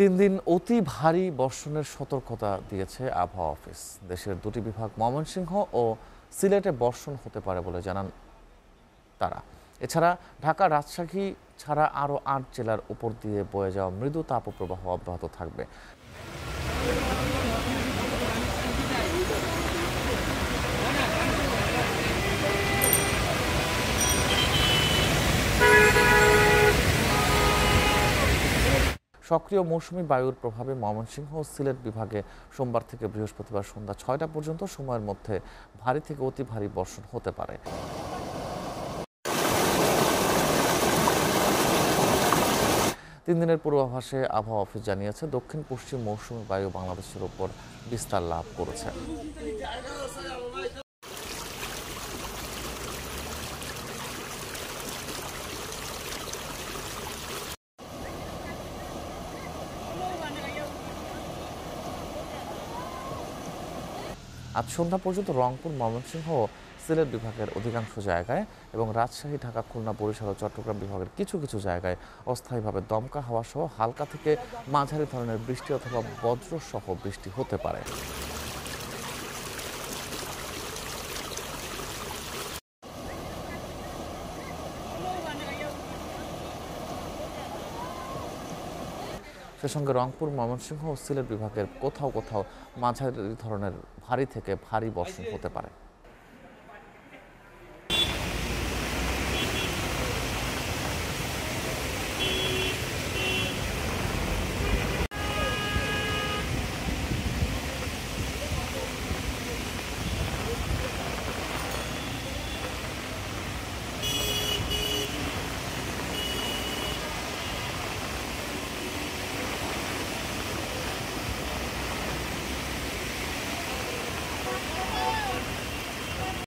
তিন দিন অতি ভারী বর্ষণের সতর্কতা দিয়েছে আবহাওয়া অফিস দেশের দুটি বিভাগ ময়মনসিংহ ও সিলেটে বর্ষণ হতে পারে বলে জানান তারা এছাড়া ঢাকা রাজশাহী ছাড়া আরও আট জেলার উপর দিয়ে বয়ে যাওয়া মৃদু তাপপ্রবাহ অব্যাহত থাকবে সক্রিয় মৌসুমি বায়ুর প্রভাবে ময়মনসিংহ ও সিলেট বিভাগে সোমবার থেকে বৃহস্পতিবার সন্ধ্যা ছয়টা পর্যন্ত সময়ের মধ্যে ভারী থেকে অতি ভারী বর্ষণ হতে পারে তিন দিনের পূর্বাভাসে আবহাওয়া অফিস জানিয়েছে দক্ষিণ পশ্চিম মৌসুমি বায়ু বাংলাদেশের ওপর বিস্তার লাভ করেছে আজ সন্ধ্যা পর্যন্ত রংপুর ময়মনসিংহ সিলেট বিভাগের অধিকাংশ জায়গায় এবং রাজশাহী ঢাকা খুলনা বরিশাল ও চট্টগ্রাম বিভাগের কিছু কিছু জায়গায় অস্থায়ীভাবে দমকা হাওয়া সহ হালকা থেকে মাঝারি ধরনের বৃষ্টি অথবা বজ্রসহ বৃষ্টি হতে পারে সে সঙ্গে রংপুর ময়মনসিংহ ও সিলেট বিভাগের কোথাও কোথাও মাঝারি ধরনের ভারী থেকে ভারী বর্ষণ হতে পারে